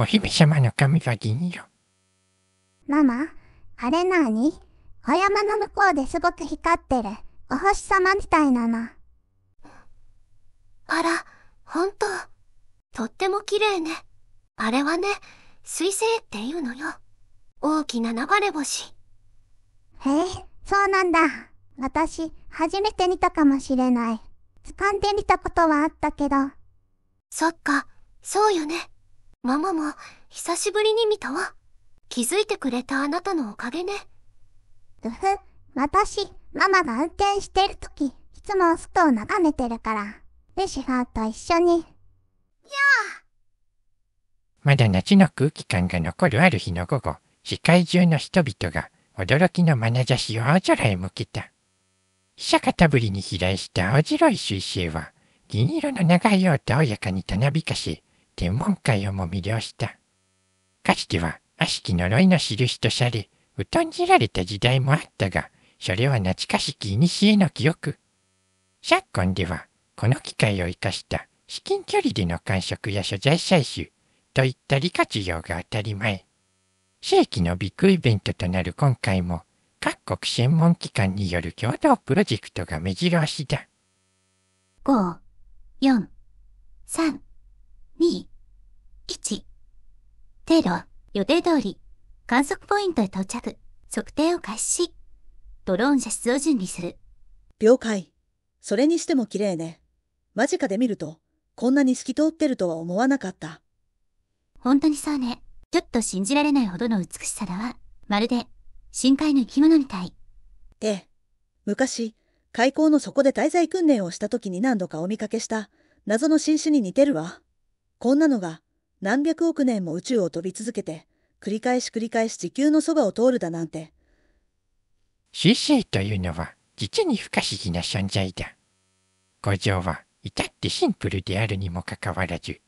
お姫様の髪は銀色。ママ、あれなにお山の向こうですごく光ってる。お星様みたいなの。あら、ほんと。とっても綺麗ね。あれはね、水星っていうのよ。大きな流れ星。へえ、そうなんだ。私、初めて見たかもしれない。掴んでみたことはあったけど。そっか、そうよね。ママも久しぶりに見たわ。気づいてくれたあなたのおかげね。うふ、私、ママが運転してるとき、いつも外を眺めてるから、ルシファーと一緒に。いやまだ夏の空気感が残るある日の午後、世界中の人々が驚きの眼差しを青空へ向けた。かたぶりに飛来した青白い彗星は、銀色の長い葉とやかにたなびかし、天文界をも魅了した。かつては悪しき呪いの印とされ、疎んじられた時代もあったが、それは懐かしき古の記憶。昨今では、この機会を生かした至近距離での観測や所在採取といった利活用が当たり前。正規のビッグイベントとなる今回も、各国専門機関による共同プロジェクトが目白押しだ。5、4、3、2、1。程度、予定通り、観測ポイントへ到着、測定を開始し、ドローン射出を準備する。了解。それにしても綺麗ね。間近で見ると、こんなに透き通ってるとは思わなかった。本当にそうね。ちょっと信じられないほどの美しさだわ。まるで、深海の生き物みたい。ええ。昔、海溝の底で滞在訓練をした時に何度かお見かけした、謎の新種に似てるわ。こんなのが、何百億年も宇宙を飛び続けて、繰り返し繰り返し地球のそばを通るだなんて。水星というのは、実に不可思議な存在だ。五条は、至ってシンプルであるにもかかわらず、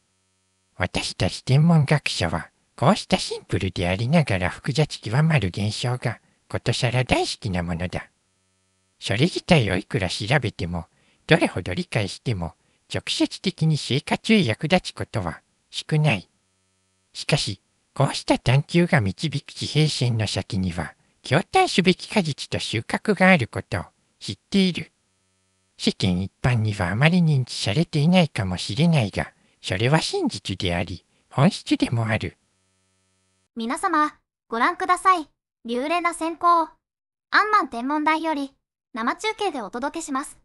私たち天文学者は、こうしたシンプルでありながら複雑極まる現象が、ことさら大好きなものだ。それ自体をいくら調べても、どれほど理解しても、直接的に生活へ役立つことは少ない。しかし、こうした探求が導く地平線の先には、驚体すべき果実と収穫があることを知っている。世間一般にはあまり認知されていないかもしれないが、それは真実であり、本質でもある。皆様、ご覧ください。流麗な先行。アンマン天文台より、生中継でお届けします。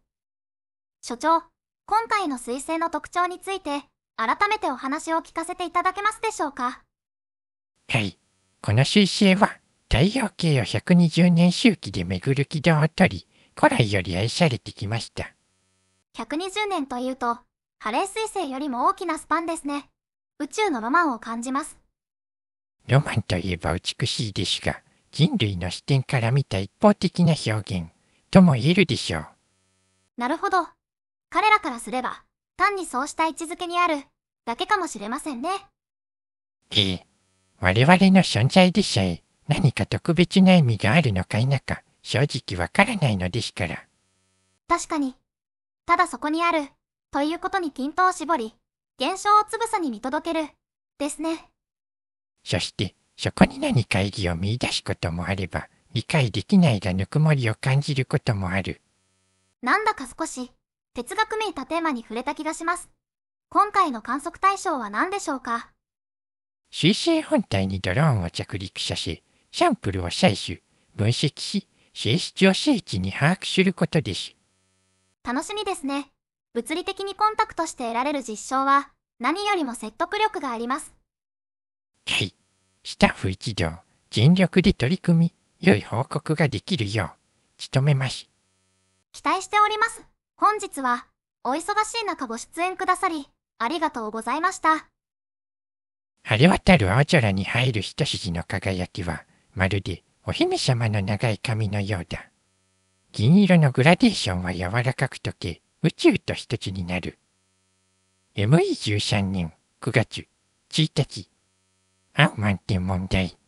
所長、今回の彗星の特徴について、改めてお話を聞かせていただけますでしょうかはい。この水星は、太陽系を120年周期で巡る軌道をとり、古来より愛されてきました。120年というと、ハレー彗星よりも大きなスパンですね。宇宙のロマンを感じます。ロマンといえば美しいですが、人類の視点から見た一方的な表現、とも言えるでしょう。なるほど。彼らからすれば、単にそうした位置づけにある、だけかもしれませんね。ええ。我々の存在でさえ、何か特別な意味があるのか否か、正直わからないのですから。確かに。ただそこにある、ということにピントを絞り、現象をつぶさに見届ける、ですね。そして、そこに何か意義を見出すこともあれば、理解できないがぬくもりを感じることもある。なんだか少し、哲学めいたテーマに触れた気がします。今回の観測対象は何でしょうか水星本体にドローンを着陸させ、サンプルを採取、分析し、性質を精緻に把握することです。楽しみですね。物理的にコンタクトして得られる実証は、何よりも説得力があります。はい。スタッフ一同、全力で取り組み、良い報告ができるよう、努めます。期待しております。本日はお忙しい中ご出演くださりありがとうございました。晴れ渡る青空に入る一筋の輝きはまるでお姫様の長い髪のようだ。銀色のグラデーションは柔らかく溶け宇宙と一つになる。ME13 年9月1日青満点問題